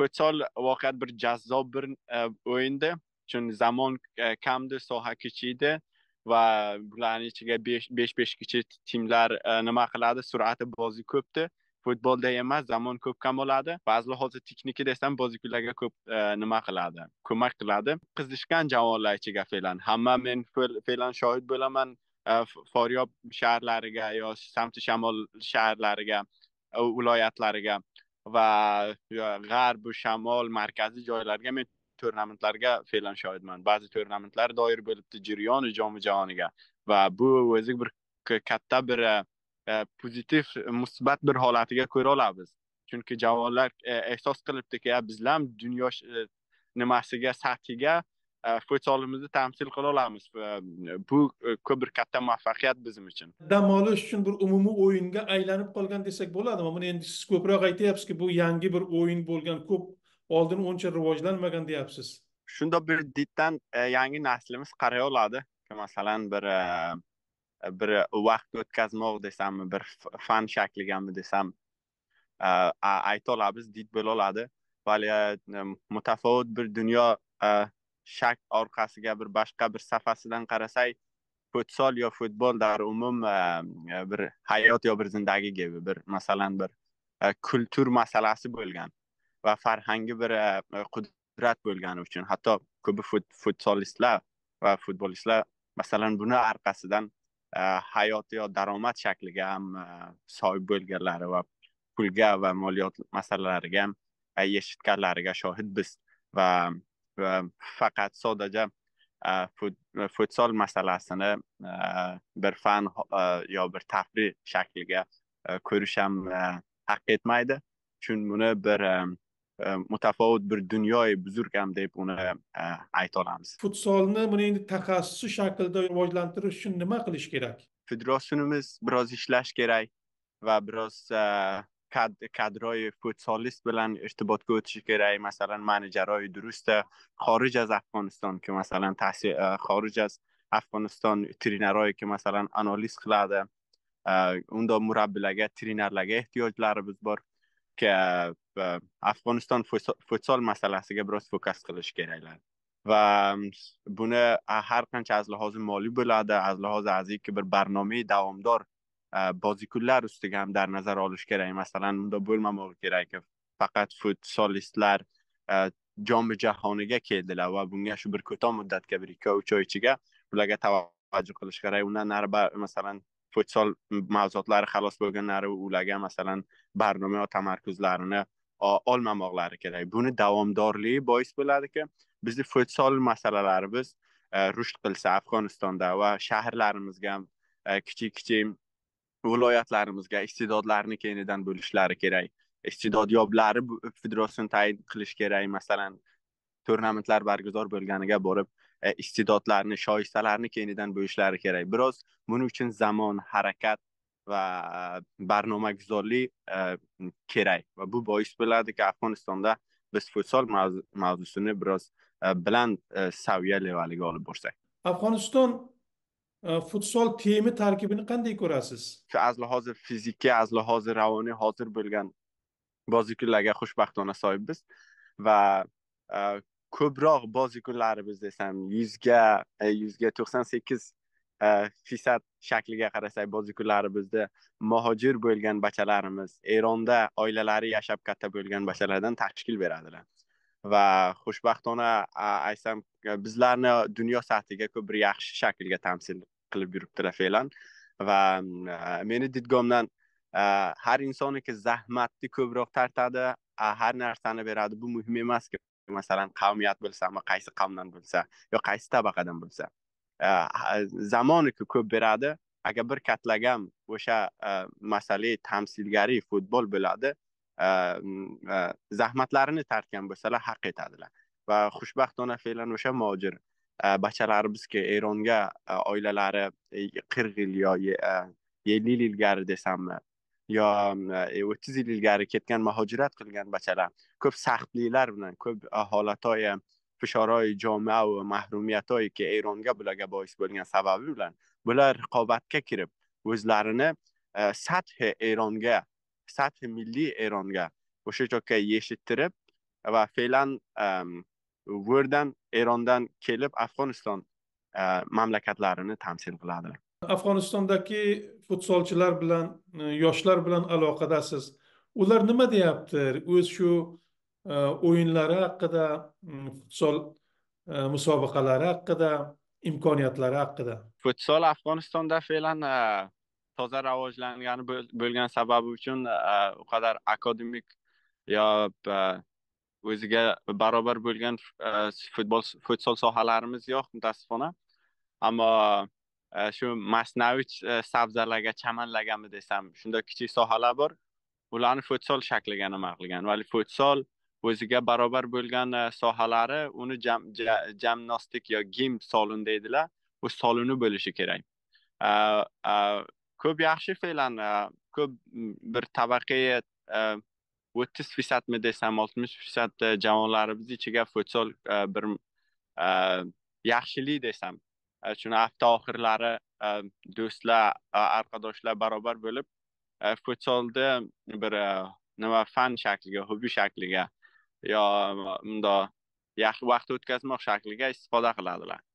futzal voqeat bir jazzob bir o'yinda chunki zamon kamdi soha kichikdi va bularni ichiga besh besh kishi timlar nima qiladi sur'ati bozi ko'pdi futbolda emas zamon ko'p kam bo'ladi ba'zi hozir texnikada ham boziklarga ko'p nima qiladi ko'mak qiladi qizishgan javonlar ichiga fe'lan hamma men fe'lan shohid bo'laman foryob shaharlariga yo samti shamol shaharlariga viloyatlariga va g'arb shamol markaziy joylarga men to'rnamentlarga fe'lan shoidman ba'zi to'rnamentlar doir bo'libdi jiryoni jomi jahoniga va bu o'zi bir katta bir e, pozitiv musbat bir holatiga ko'ra olamiz chunki javonlar e, ehsos qilibdiki bizlar dunyo e, nimasiga sathiga futbolimizni tamsil qila olamiz bu ko'p bir katta muvaffaqiyat bizim uchun dam olish uchun bir umumiy o'yinga aylanib qolgan desak bo'ladimi buni endi siz ko'proq aytyapsizki bu yangi bir o'yin bo'lgan ko'p oldin uncha rivojlanmagan deyapsiz shunda bir ditdan yangi naslimiz qaray oladi masalan bir bir vaqt o'tkazmoq desammi bir fan shaklidami desam ayta olamiz did bo'la oladi va mutafovut bir dunyo shak orqasiga bir boshqa bir safasidan qarasak futsol yo futbol dar umum e, e, bir hayot yo bir zindagi kabi bir masalan bir e, kultur masalasi bo'lgan va farhangi bir qudrat bo'lgani uchun hatto ko'pi futsolistlar va futbolistlar masalan buni orqasidan hayot yo daromad shakliga ham sohib bo'lganlari va pulga va moliyot masalalariga ham eshitganlariga shohid biz va faqat sodaja futsal masalasini bir fan yo bir tafriy shakliga ko'rish ham haq etmaydi chun buni bir mutafovut bir dunyoyi buzurkam deb uni ayta olamiz futsolni buni endi takassusi shaklida rivojlantirish uchun nima qilish kerak federatsiyamiz biroz ishlash kerak va biroz کادرای فوتسالیست بلند ارتباط گوتش که رای مثلا منجرهای درست خارج از افغانستان که مثلا تحصیل خارج از افغانستان ترینرهایی که مثلا خلاده اون اوندا مربی لگه ترینر لگه احتیاج لره بزبار که افغانستان فوتسال مثلا است که براست فوکس قلش گریلن و بونه هر کنچه از لحاظ مالی بلاده از لحاظ از که بر برنامه دوامدار boziykunlar ustiga ham dar nazar olish kerak masalan unda bo'lmamog'i kerak faqat futsolistlar jombi jahoniga keldilar va bunga shu bir ko'ta muddatga bir ikki uch oy ichiga ularga tavajjuh qilish kerak undan nari masalan futsal mavzotlari xalos bo'lgan nari ularga masalan barnoma va tamarkuzlarini olmamoqlari kerak buni davomdorligi bois bo'ladiki bizni futsal masalalarimiz rusht qilsa afg'onistonda va shaharlarimizga kichik kichik viloyatlarimizga iste'dodlarni keynidan bo'lishlari kerak yoblari federatsiyani tayin qilish kerak masalan turnirlar bargizor bo'lganiga borib e, iste'dodlarni shoyistalarni keynidan bo'lishlari kerak biroz buning uchun zamon harakat va barnomaguzorlik e, kerak va bu bois bo'ladiki afg'onistonda biz futsal mavzusini biroz e, bilan baland saviya leveliga olib borsak afg'oniston futsol temi tarkibini qanday ko'rasiz shu az hozir fizikka az hozir ravoniy hozir bo'lgan bozikunlarga xushbaxtona sohibmiz va ko'proq bozikunlarimiz desam yuzga e, yuzga to'qson sakkiz э, fisad shakliga qarasak bozikunlarimizda muhojir bo'lgan bachalarimiz eronda oilalari yashab katta bo'lgan bachalardan tashkil beradilar va xushbaxtona aytsam e, bizlarni dunyo sathiga ko'p bir yaxshi shaklga tamsil qilib yuribdilar fe'lan va e, meni didgomdan e, har insonniki zahmatni ko'proq tartadi har narsani beradi bu muhim emaski masalan qavmiyat bo'lsami qaysi qavmdan bo'lsa yo qaysi tabaqadan bo'lsa zamoniki ko'p beradi agar bir katlagam o'sha masali tamsilgari futbol bo'ladi Э, э, zahmatlarini tortgan bo'lsalar haq etadilar va xushbaxtona fe'lan o'sha muhojir э, bachalarimizga eronga e, oilalari e, qirq yil yo e, ellik yil ilgari desammi yo o'ttiz yil ilgari ketgan muhojirat qilgan bachalar ko'p saxtliklar bilan ko'p holatoy fishoroy jomau mahrumiyatoyi ki eronga bularga bois bo'lgan sababi bilan bular raqobatga kirib o'zlarini sathi eronga سطح milliy eronga o'sha joyga yeshittirib va fe'lan vurdan ehm, erondan kelib afg'oniston e, mamlakatlarini tamsil qiladi afg'onistondagi futsolchilar bilan e, yoshlar bilan aloqadasiz ular nima deyapti o'z shu e, o'yinlari haqida futsol musobaqalari haqida imkoniyatlari haqida futsol afg'onistonda fe'lan toza rivojlangani bo'lgan sababi uchun e, u qadar akademik yo e, o'ziga barobar bo'lgan e, futbol futsal sohalarimiz yo'q mutaassifona ammo shu masnavich sabzalarga chamanlaganmi desam shunday kichik sohalar bor ularni futsal shakliga nima qilgan vali futsal o'ziga barobar bo'lgan sohalari uni jamnostik yo gim solun deydilar u soluni bo'lishi kerak ko'p yaxshi fe'lan e, ko'p bir tabaqaga e, o'ttiz foisadmi desam oltmish foisad e, jamoalarimiz ichiga futsol bir yaxshilik desam chunki hafta oxirlari do'stlar arqadoshlar barobar bo'lib futsolni bir nima fan shakliga hobbi shakliga yo bundoq yaxshi vaqt o'tkazmoq shakliga istifoda qiladilar